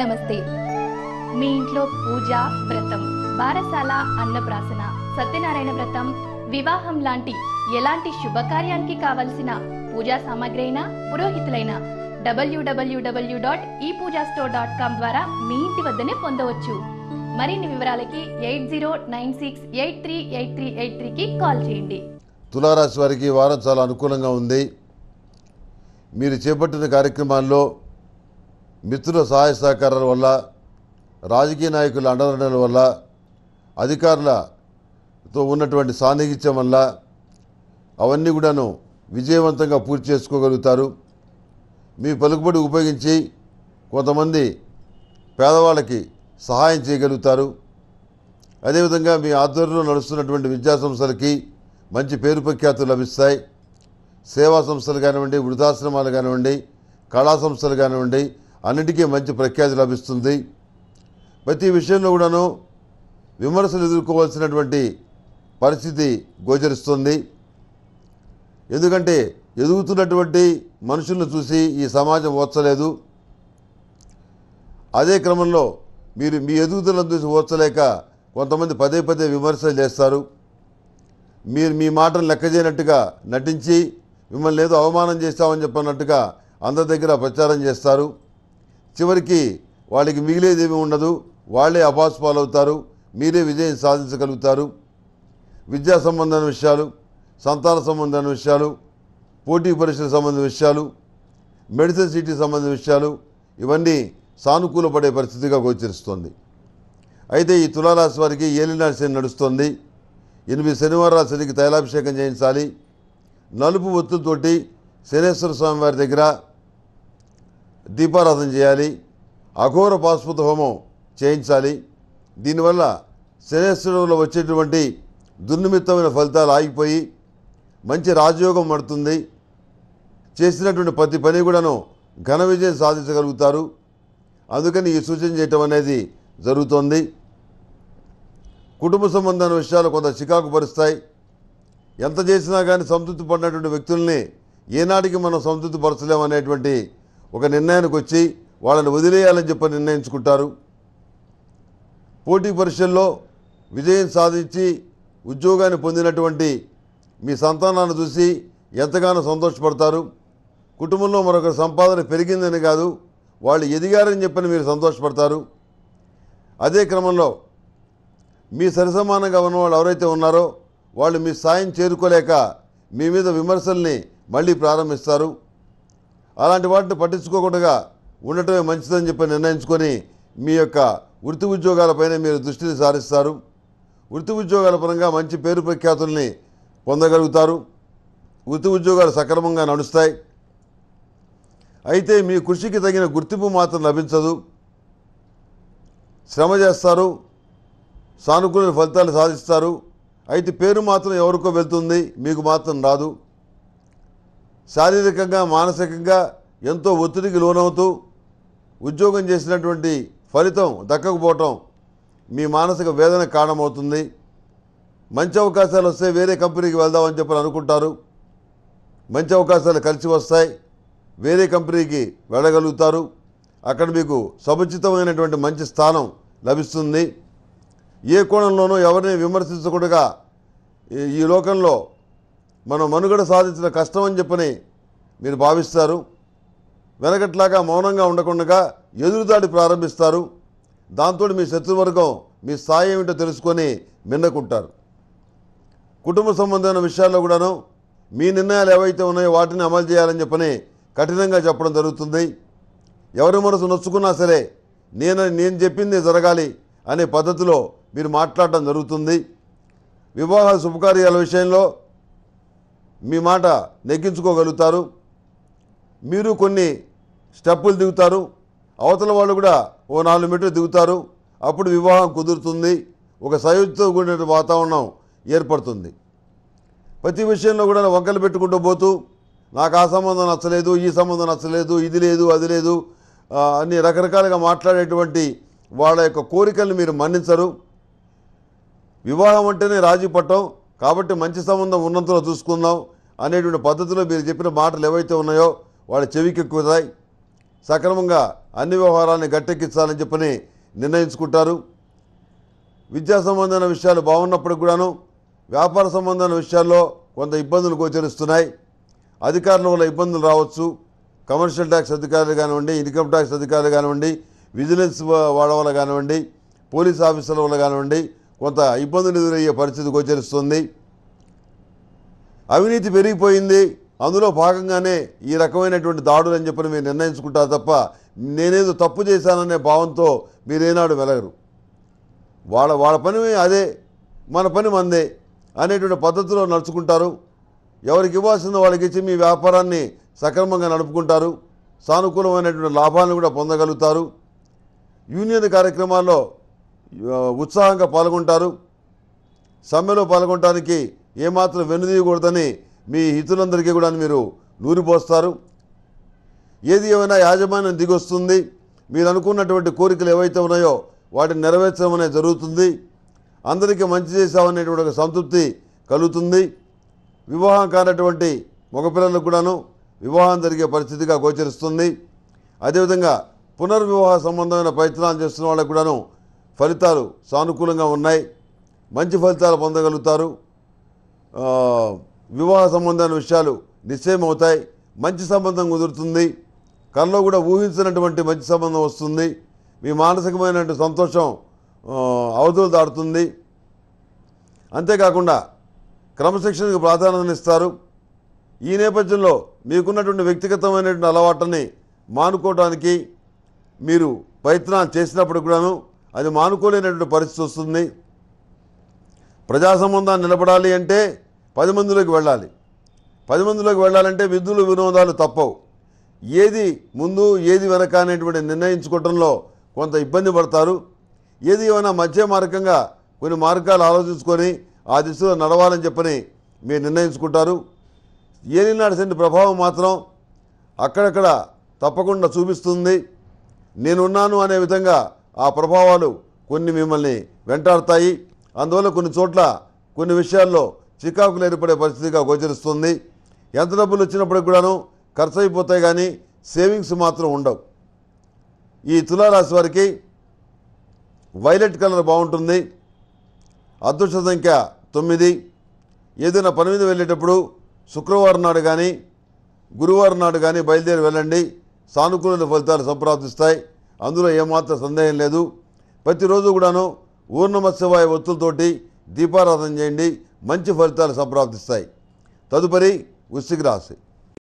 నమస్తే మీ ఇంట్లో పూజ వ్రతం బారసాల అన్నప్రాసన సత్యనారాయణ వ్రతం వివాహం లాంటి ఎలాంటి శుభకార్యానికి కావలసిన పూజా సామాగ్రి అయినా పురోహితులైన డబ్ల్యూడబ్ల్యూడబ్ల్యూ డాట్ ఈ పూజా స్టోర్ డాట్ కామ్ ద్వారా మీ ఇంటి వద్దనే పొందవచ్చు మరిన్ని వివరాలకి eight zero nine six eight three eight three eight త్రీకి కాల్ చేయండి తులారాశి వారికి వారం చాలా అనుకూలంగా ఉంది మీరు చేపట్టిన కార్యక్రమాల్లో మిత్రుల సహాయ సహకారాల వల్ల రాజకీయ నాయకుల అండదండల వల్ల అధికారులతో ఉన్నటువంటి సాన్నిహిత్యం వల్ల అవన్నీ కూడాను విజయవంతంగా పూర్తి చేసుకోగలుగుతారు మీ పలుకుబడి ఉపయోగించి కొంతమంది పేదవాళ్ళకి సహాయం చేయగలుగుతారు అదేవిధంగా మీ ఆధ్వర్యంలో నడుస్తున్నటువంటి విద్యా సంస్థలకి మంచి పేరు ప్రఖ్యాతులు లభిస్తాయి సేవా సంస్థలు కానివ్వండి వృద్ధాశ్రమాలు కానివ్వండి కళా సంస్థలు కానివ్వండి అన్నిటికీ మంచి ప్రఖ్యాతి లభిస్తుంది ప్రతి విషయంలో కూడాను విమర్శలు ఎదుర్కోవాల్సినటువంటి పరిస్థితి గోచరిస్తుంది ఎందుకంటే ఎదుగుతున్నటువంటి మనుషులను చూసి ఈ సమాజం ఓర్చలేదు అదే క్రమంలో మీరు మీ ఎదుగుదలను చూసి ఓర్చలేక కొంతమంది పదే పదే విమర్శలు చేస్తారు మీరు మీ మాటను లెక్క చేయనట్టుగా నటించి మిమ్మల్ని ఏదో అవమానం చేస్తామని చెప్పినట్టుగా అందరి దగ్గర ప్రచారం చేస్తారు చివరికి వాళ్ళకి మిగిలేదేమీ ఉండదు వాళ్ళే అపాస్ పాలవుతారు మీరే విజయం సాధించగలుగుతారు విద్యా సంబంధమైన విషయాలు సంతాన సంబంధమైన విషయాలు పోటీ పరీక్షల సంబంధ విషయాలు మెడిసిన్ సిటీ సంబంధ విషయాలు ఇవన్నీ సానుకూలపడే పరిస్థితిగా గోచరిస్తుంది అయితే ఈ తులారాశి వారికి ఏలినాడు శని నడుస్తుంది ఎనిమిది శనివారం శనికి తైలాభిషేకం చేయించాలి నలుపు ఒత్తుతోటి శనేశ్వర స్వామి వారి దగ్గర దీపారాధన చేయాలి అఘోర పాస్పత హోమం చేయించాలి దీనివల్ల శనేశ్వరంలో వచ్చేటువంటి దుర్నిమిత్తమైన ఫలితాలు ఆగిపోయి మంచి రాజయోగం పడుతుంది చేసినటువంటి ప్రతి పని కూడాను ఘన విజయం సాధించగలుగుతారు అందుకని ఈ సూచన చేయటం అనేది జరుగుతోంది కుటుంబ సంబంధమైన విషయాలు కొంత చికాకు పరుస్తాయి ఎంత చేసినా కానీ సంతృప్తి పడినటువంటి వ్యక్తుల్ని ఏనాటికి మనం సంతృప్తి పరచలేమనేటువంటి ఒక నిర్ణయానికి వచ్చి వాళ్ళని వదిలేయాలని చెప్పి నిర్ణయించుకుంటారు పోటీ పరీక్షల్లో విజయం సాధించి ఉద్యోగాన్ని పొందినటువంటి మీ సంతానాన్ని చూసి ఎంతగానో సంతోషపడతారు కుటుంబంలో మరొక సంపాదన పెరిగిందని కాదు వాళ్ళు ఎదిగారని చెప్పని మీరు సంతోషపడతారు అదే క్రమంలో మీ సరిసమానంగా ఉన్న వాళ్ళు ఎవరైతే ఉన్నారో వాళ్ళు మీ సాయం చేరుకోలేక మీ మీద విమర్శల్ని మళ్ళీ ప్రారంభిస్తారు అలాంటి వాటిని పట్టించుకోకుండా ఉండటమే మంచిదని చెప్పి నిర్ణయించుకొని మీ యొక్క వృత్తి ఉద్యోగాలపైన మీరు దృష్టిని సారిస్తారు వృత్తి ఉద్యోగాల పరంగా మంచి పేరు ప్రఖ్యాతుల్ని పొందగలుగుతారు వృత్తి ఉద్యోగాలు సక్రమంగా నడుస్తాయి అయితే మీ కృషికి తగిన గుర్తింపు మాత్రం లభించదు శ్రమ చేస్తారు సానుకూల ఫలితాలు సాధిస్తారు అయితే పేరు మాత్రం ఎవరికో వెళ్తుంది మీకు మాత్రం రాదు శారీరకంగా మానసికంగా ఎంతో ఒత్తిడికి లోనవుతూ ఉద్యోగం చేసినటువంటి ఫలితం దక్కకపోవటం మీ మానసిక వేదన కారణమవుతుంది మంచి అవకాశాలు వస్తే వేరే కంపెనీకి వెళ్దామని చెప్పని అనుకుంటారు మంచి అవకాశాలు కలిసి వస్తాయి వేరే కంపెనీకి వెళ్ళగలుగుతారు అక్కడ మీకు సముచితమైనటువంటి మంచి స్థానం లభిస్తుంది ఏ కోణంలోనూ ఎవరిని విమర్శించకుండా ఈ లోకంలో మనం మనుగడ సాధించిన కష్టం అని చెప్పని మీరు భావిస్తారు వెనకట్లాగా మౌనంగా ఉండకుండా ఎదురుదాడి ప్రారంభిస్తారు దాంతో మీ శత్రువర్గం మీ స్థాయి ఏమిటో తెలుసుకొని మిన్నకుంటారు కుటుంబ సంబంధమైన విషయాల్లో కూడాను మీ నిర్ణయాలు ఏవైతే ఉన్నాయో వాటిని అమలు చేయాలని చెప్పని కఠినంగా చెప్పడం జరుగుతుంది ఎవరి మనసు నొచ్చుకున్నా సరే నేను నేను చెప్పింది జరగాలి అనే పద్ధతిలో మీరు మాట్లాడటం జరుగుతుంది వివాహ శుభకార్యాల విషయంలో మీ మాట నెగ్గించుకోగలుగుతారు మీరు కొన్ని స్టెప్పులు దిగుతారు అవతల వాళ్ళు కూడా ఓ నాలుగు మీటర్లు దిగుతారు అప్పుడు వివాహం కుదురుతుంది ఒక సయోజితో కూడిన వాతావరణం ఏర్పడుతుంది ప్రతి విషయంలో కూడా వంకలు పెట్టుకుంటూ పోతూ నాకు ఆ సంబంధం నచ్చలేదు ఈ సంబంధం నచ్చలేదు ఇది లేదు అది లేదు అన్ని రకరకాలుగా మాట్లాడేటువంటి వాళ్ళ యొక్క కోరికలను మీరు మన్నించరు వివాహం అంటేనే రాజీ పట్టం కాబట్టి మంచి సంబంధం ఉన్నంతలో చూసుకుందాం అనేటువంటి పద్ధతిలో మీరు చెప్పిన మాటలు ఏవైతే ఉన్నాయో వాళ్ళ చెవికెక్కుతాయి సక్రమంగా అన్ని వ్యవహారాన్ని గట్టెక్కించాలని చెప్పని నిర్ణయించుకుంటారు విద్యా సంబంధమైన విషయాలు బాగున్నప్పుడు కూడాను వ్యాపార సంబంధమైన విషయాల్లో కొంత ఇబ్బందులు గోచరిస్తున్నాయి అధికారుల వల్ల ఇబ్బందులు రావచ్చు కమర్షియల్ ట్యాక్స్ అధికారులు కానివ్వండి ఇన్కమ్ ట్యాక్స్ అధికారులు కానివ్వండి విజిలెన్స్ వాడవల్ల కానివ్వండి పోలీస్ ఆఫీసర్ల వల్ల కానివ్వండి కొంత ఇబ్బందులు ఎదురయ్యే పరిస్థితి గోచరిస్తుంది అవినీతి పెరిగిపోయింది అందులో భాగంగానే ఈ రకమైనటువంటి దాడులు అని చెప్పని మీరు నిర్ణయించుకుంటారు తప్ప నేనేదో తప్పు చేశాననే భావంతో మీరేనాడు వెళ్ళగరు వాళ్ళ వాళ్ళ పని అదే మన పని మందే అనేటువంటి పద్ధతిలో నడుచుకుంటారు ఎవరికి ఇవ్వాల్సిందో వాళ్ళకి ఇచ్చి మీ వ్యాపారాన్ని సక్రమంగా నడుపుకుంటారు సానుకూలమైనటువంటి లాభాలను కూడా పొందగలుగుతారు యూనియన్ కార్యక్రమాల్లో ఉత్సాహంగా పాల్గొంటారు సమ్మెలో పాల్గొనడానికి ఏమాత్రం వెన్నుదీయకూడదని మీ హితులందరికీ కూడా మీరు నూరిపోస్తారు ఏది ఏమైనా యాజమాన్యం దిగొస్తుంది మీరు అనుకున్నటువంటి కోరికలు ఏవైతే ఉన్నాయో వాటిని నెరవేర్చడం అనేది జరుగుతుంది అందరికీ మంచి చేశామనేటువంటి ఒక సంతృప్తి కలుగుతుంది వివాహం కానటువంటి మగపిల్లలకు కూడాను వివాహం జరిగే పరిస్థితిగా గోచరిస్తుంది అదేవిధంగా పునర్వివాహ సంబంధమైన ప్రయత్నాలు చేస్తున్న వాళ్ళకు కూడాను ఫలితాలు సానుకూలంగా ఉన్నాయి మంచి ఫలితాలు పొందగలుగుతారు వివాహ సంబంధమైన విషయాలు నిశ్చయం అవుతాయి మంచి సంబంధం కుదురుతుంది కళ్ళలో కూడా ఊహించినటువంటి మంచి సంబంధం వస్తుంది మీ మానసికమైనటువంటి సంతోషం అవధులు దాడుతుంది అంతేకాకుండా క్రమశిక్షణకు ప్రాధాన్యతనిస్తారు ఈ నేపథ్యంలో మీకున్నటువంటి వ్యక్తిగతమైనటువంటి అలవాటుని మానుకోవడానికి మీరు ప్రయత్నాలు చేసినప్పుడు కూడాను అది మానుకోలేనటువంటి పరిస్థితి వస్తుంది ప్రజా సంబంధాన్ని నిలబడాలి అంటే పది మందిలోకి వెళ్ళాలి పది మందిలోకి వెళ్ళాలంటే విద్యులు వినోదాలు తప్పవు ఏది ముందు ఏది వెనక అనేటువంటి నిర్ణయించుకోవడంలో కొంత ఇబ్బంది పడతారు ఏది ఏమైనా మధ్య మార్గంగా కొన్ని మార్గాలు ఆలోచించుకొని ఆ దిశలో నడవాలని చెప్పని మీరు నిర్ణయించుకుంటారు ఏలినాడు సెంటి ప్రభావం మాత్రం అక్కడక్కడ తప్పకుండా చూపిస్తుంది నేనున్నాను అనే విధంగా ఆ ప్రభావాలు కొన్ని మిమ్మల్ని వెంటాడతాయి అందువల్ల కొన్ని చోట్ల కొన్ని విషయాల్లో చికాకులు ఏర్పడే పరిస్థితిగా గోచరిస్తుంది ఎంత డబ్బులు వచ్చినప్పటికి కూడాను ఖర్చు అయిపోతాయి కానీ సేవింగ్స్ మాత్రం ఉండవు ఈ తులారాశి వారికి వైలెట్ కలర్ బాగుంటుంది అదృష్ట సంఖ్య తొమ్మిది ఏదైనా పని మీద వెళ్ళేటప్పుడు శుక్రవారం నాడు కానీ గురువారం నాడు కానీ బయలుదేరి వెళ్ళండి సానుకూల ఫలితాలు సంప్రాప్తిస్తాయి అందులో ఏమాత్రం సందేహం లేదు ప్రతిరోజు కూడాను ఊర్ణమత్సవాయ ఒత్తులతోటి దీపారాధన చేయండి మంచి ఫలితాలు సంప్రాప్తిస్తాయి తదుపరి వృశ్చిక రాశి